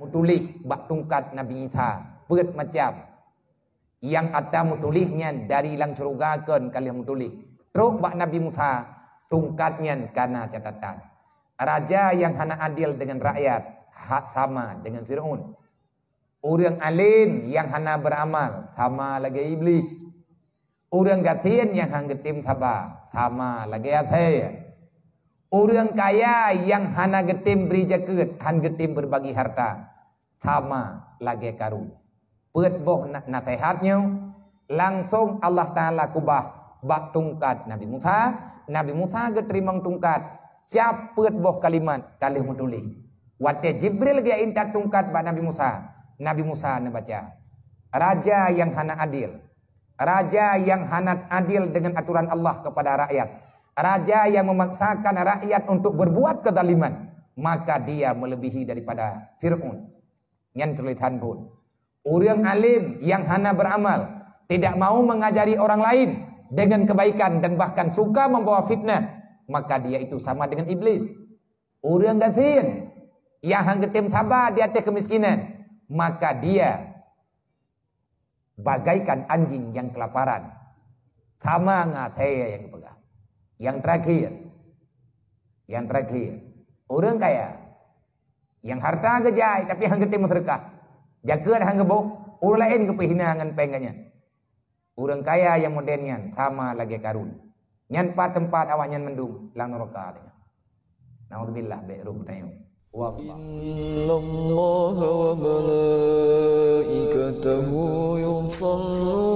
mutulis bak tungkat Nabi Isa berat macam yang ada mutulisnya dari lang ke kalian mu tulis teruk bak Nabi Musa tungkatnya karena catatan raja yang hana adil dengan rakyat hak sama dengan Fir'aun orang alim yang hana beramal sama lagi iblis orang gatian yang hang getim sabar sama lagi ateis Orang kaya yang hana getim beri jaket, han getim berbagi harta. Sama lagi karun. Pet boh nak nasihatnya, langsung Allah Ta'ala kubah. Bak tungkat Nabi Musa. Nabi Musa keterima tungkat. cap pet boh kalimat. Kali mutulih. Wate Jibril dia intat tungkat bak Nabi Musa. Nabi Musa baca. Raja yang hana adil. Raja yang hana adil dengan aturan Allah kepada rakyat Raja yang memaksakan rakyat untuk berbuat kezaliman, maka dia melebihi daripada Fir'un Yang terlihat pun. Orang alim yang hana beramal, tidak mau mengajari orang lain dengan kebaikan dan bahkan suka membawa fitnah, maka dia itu sama dengan iblis. Orang gasin yang hang tim sabar di atas kemiskinan, maka dia bagaikan anjing yang kelaparan. Sama yang pegang. Yang terakhir, yang terakhir, orang kaya yang harta gejai tapi hang ketemu jaga dan hang geboh, orang lain kepehinangan pengennya. Orang kaya yang modernnya sama lagi karun. Nyan tempat awaknya mendung lang neraka tengah. Nauzubillah bi rubtayu. إن الله وملائكته يصلون